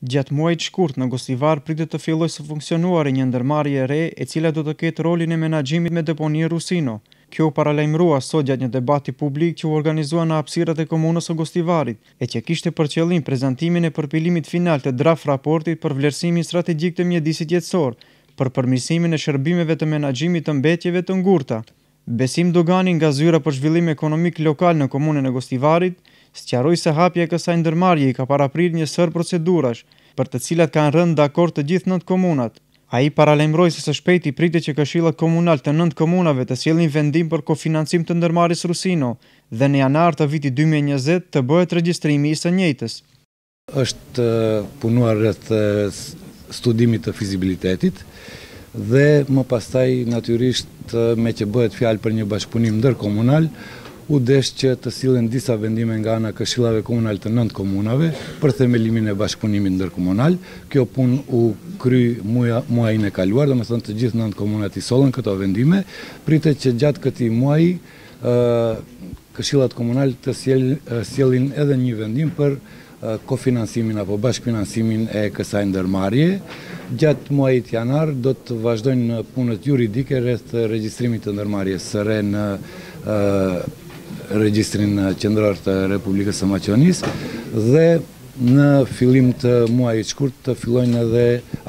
Gjatë muajit shkurt në Gostivar pritet të fillojë të funksionojë një ndërmarrje e re e cila do të ketë rolin e menaxhimit me deponi Rusino. Kjo paralajmërua sot gjatë një debati publik që u organizua në hapësirat e komunës së Gostivarit e që kishte për qëllim prezantimin e përpilimit final të draft raportit për vlerësimin strategjik të mjedisit jetësor për përmirësimin e shërbimeve të menaxhimit të mbetjeve të ngurta. Besim Dogani nga zyra për zhvillim ekonomik lokal në komunën e Gostivarit, së qaroj se hapje kësaj ndërmarje i ka paraprir një sër procedurash, për të cilat kanë rënd dhe akord të gjithë nëtë komunat. A i paralemroj se së shpejti pritet që këshilla komunal të nëndë komunave të sjellin vendim për kofinancim të ndërmaris Rusino dhe në janar të viti 2020 të bëhet registrimi i së njëjtës. Êshtë punuar rreth studimit të fizibilitetit dhe më pastaj naturisht me që bëhet fjalë për një bashkëpunim ndërkomunal, komunal, u desh që të sillen disa vendime nga ana këshillave komunal të nënt komunave për themelimin e bashkëpunimin ndërkomunal. Kjo punë u kry muaj muajin e kaluar, domethënë të gjithë nënt komunat i solën këto vendime. Pritet që gjatë këtij muaji këshillat komunal të sjellin edhe një vendim për kofinansimin apo bashkëfinansimin e kësaj ndërmarrje. Gjatë muajit janar do të vazhdojnë punët juridike rreth regjistrimit të ndërmarrjes së në regjistrin qendror të Republikës së Maqedonisë dhe në fillim të muajit shkurt të fillojnë edhe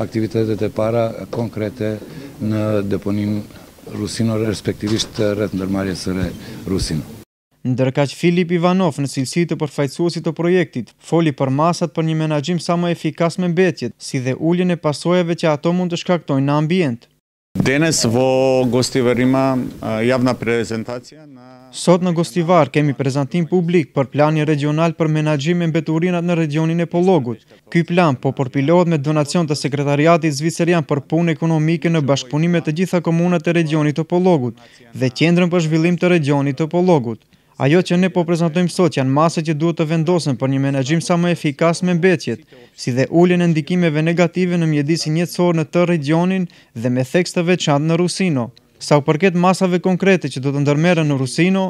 aktivitetet e para konkrete në deponim rusinor, respektivisht të rrët ndërmarje sëre Ndërka që Filip Ivanov në cilësi të përfajtësuosit të projektit, foli për masat për një menagjim sa më efikas me mbetjet, si dhe ulljen e pasojave që ato mund të shkaktojnë në ambient. Denes vo Gostivar ima javna prezentacija Sot në Gostivar kemi prezentim publik për planin regional për menajgjime beturinat në regionin e Pologut Ky plan po përpilot me donacion të sekretariatit Zviserian për punë ekonomike në bashkëpunimet të gjitha komunat e regionit të Pologut dhe tjendrën për zhvillim të regionit të Pologut Ajo që ne po prezentojmë sot janë masa që duhet të vendosen për një menaxhim sa më efikas me mbetjet, si dhe uljen e ndikimeve negative në mjedisin njëtësor në të regionin dhe me theks të veçantë në Rusino. Sa u përket masave konkrete që do të ndërmerren në Rusino,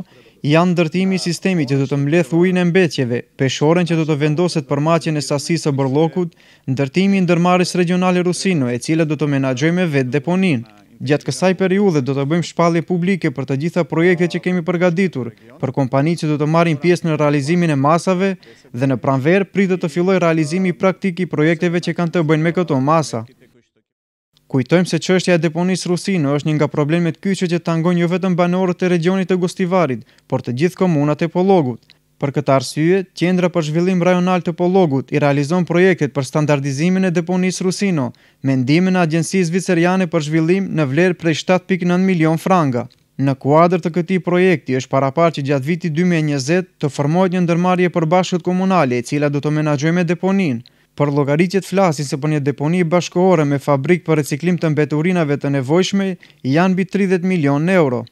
janë ndërtimi i sistemit që do të mbledh ujin e mbetjeve, peshorën që do të vendoset për maqen e sasisë së Borllokut, ndërtimi i ndërmarrjes Rusino, e cila do të menaxhojë me vet deponin. Gjatë kësaj periudhe do të bëjmë shpallje publike për të gjitha projekte që kemi përgatitur, për kompani që do të marrin pjesë në realizimin e masave dhe në pranverë pritet të fillojë realizimi i praktik i projekteve që kanë të bëjnë me këto masa. Kujtojmë se çështja e deponisë rusinë është një nga problemet kyçe që tangon jo vetëm banorët e regionit të Gostivarit, por të gjithë komunat e Pologut. Për këtë arsye, Qendra për Zhvillim Rajonal të Pologut i realizon projektet për standardizimin e deponis Rusino me ndihmën e Agjencisë Zviceriane për Zhvillim në vlerë prej 7.9 milion franga. Në kuadër të këtij projekti është paraqarë që gjatë vitit 2020 të formohet një ndërmarrje për bashkët komunale e cila do të menaxhojë me deponin. Për llogaritjet flasin se për një deponi bashkohore me fabrikë për reciklim të mbeturinave të nevojshme janë mbi 30 milion euro.